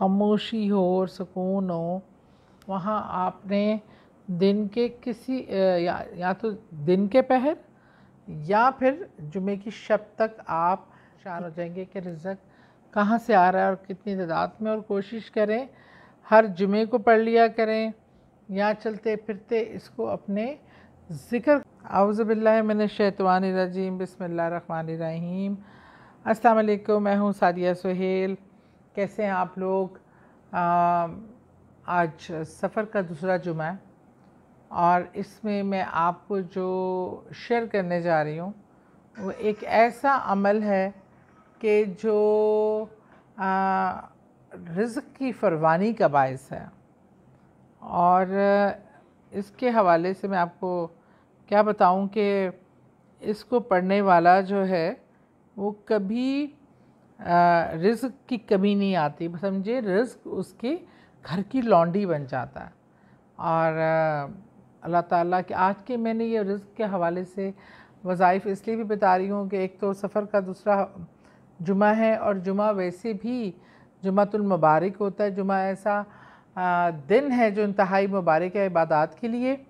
खामोशी हो और सुकून हो वहाँ आपने दिन के किसी या, या तो दिन के पहर या फिर जुमे की शब तक आप शार हो जाएंगे कि रिजक कहाँ से आ रहा है और कितनी तादाद में और कोशिश करें हर जुमे को पढ़ लिया करें या चलते फिरते इसको अपने ज़िक्र आउज़बिल्ला मैंने शैतवान रजीम बसमीम रन रहीम अस्सलाम वालेकुम मैं हूँ सादिया सुहेल कैसे हैं आप लोग आ, आज सफ़र का दूसरा जुमा है और इसमें मैं आपको जो शेयर करने जा रही हूँ वो एक ऐसा अमल है कि जो रिज़ की फरवानी का बायस है और इसके हवाले से मैं आपको क्या बताऊँ कि इसको पढ़ने वाला जो है वो कभी रिस्क की कमी नहीं आती समझिए रिस्क उसके घर की लॉन्डी बन जाता है और अल्लाह ताला के आज के मैंने ये रिस्क के हवाले से वज़ाइफ इसलिए भी बता रही हूँ कि एक तो सफ़र का दूसरा जुमा है और जुमा वैसे भी जुमातुलमबारक होता है जुमा ऐसा दिन है जो इंतहाई मुबारक है इबादत के लिए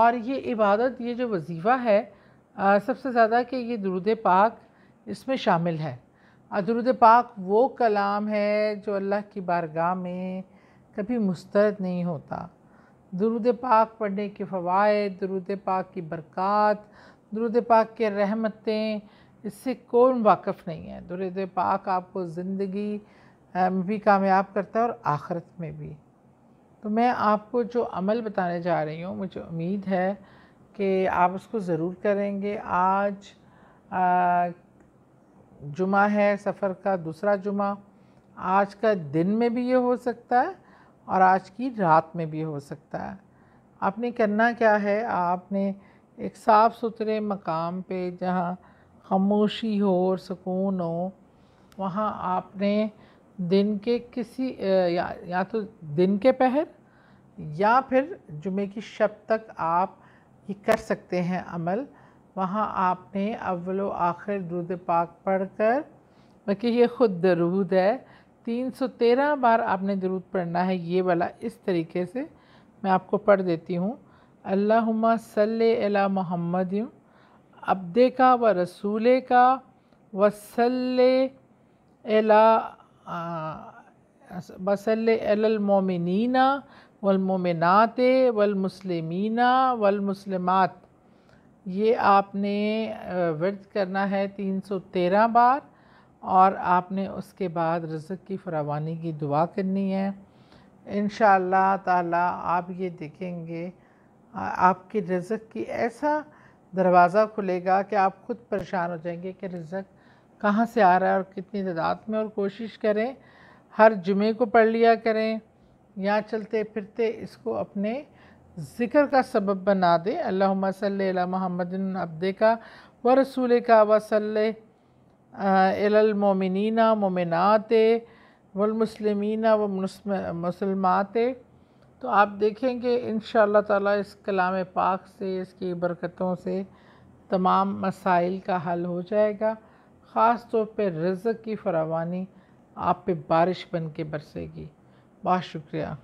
और ये इबादत ये जो वजीफ़ा है सबसे ज़्यादा कि ये दरुद पाक इसमें शामिल है अदरुद पाक वो कलाम है जो अल्लाह की बारगाह में कभी मुस्तरद नहीं होता दरुद पाक पढ़ने के फ़वाद दरुद पाक की बरक़ात दरुद पाक के रहमतें इससे कौन वाकफ़ नहीं है दरुद पाक आपको ज़िंदगी में भी कामयाब करता है और आखरत में भी तो मैं आपको जो अमल बताने जा रही हूँ मुझे उम्मीद है कि आप उसको ज़रूर करेंगे आज आ, जुमा है सफ़र का दूसरा जुमा आज का दिन में भी ये हो सकता है और आज की रात में भी हो सकता है आपने करना क्या है आपने एक साफ़ सुथरे मकाम पे जहाँ खामोशी हो और सुकून हो वहाँ आपने दिन के किसी या, या तो दिन के पहर या फिर जुमे की शब तक आप ये कर सकते हैं अमल वहाँ आपने अव्वल आखिर दुरुद पाक पढ़कर बल्कि ये ख़ुद दरूद है तीन सौ तेरह बार आपने दरूद पढ़ना है ये वाला इस तरीके से मैं आपको पढ़ देती हूँ अल्लाहुम्मा सल्ले अला मोहम्मद अब्दे का व रसूल का वसल्ले अला वसल अलमोमिनना वलमोमिनत वलमसलमिना वलमसलमत ये आपने वर्द करना है तीन सौ तेरह बार और आपने उसके बाद रज़क की फरावानी की दुआ करनी है इन ताला आप ये देखेंगे आपके रज़क की ऐसा दरवाज़ा खुलेगा कि आप ख़ुद परेशान हो जाएंगे कि रज़क कहाँ से आ रहा है और कितनी तादाद में और कोशिश करें हर जुमे को पढ़ लिया करें या चलते फिरते इसको अपने ज़िक्र का सबब बना दे अल्लाह सल महमद अब्दे का व रसूल का वसल एलमोमिन मोमिनत वलमसलमिन व मुसलमात तो आप देखेंगे इन ताला इस कलाम पाक से इसकी बरकतों से तमाम मसाइल का हल हो जाएगा ख़ास तौर पर रज़क की फरावानी आप पे बारिश बन के बरसेगी बहुत शुक्रिया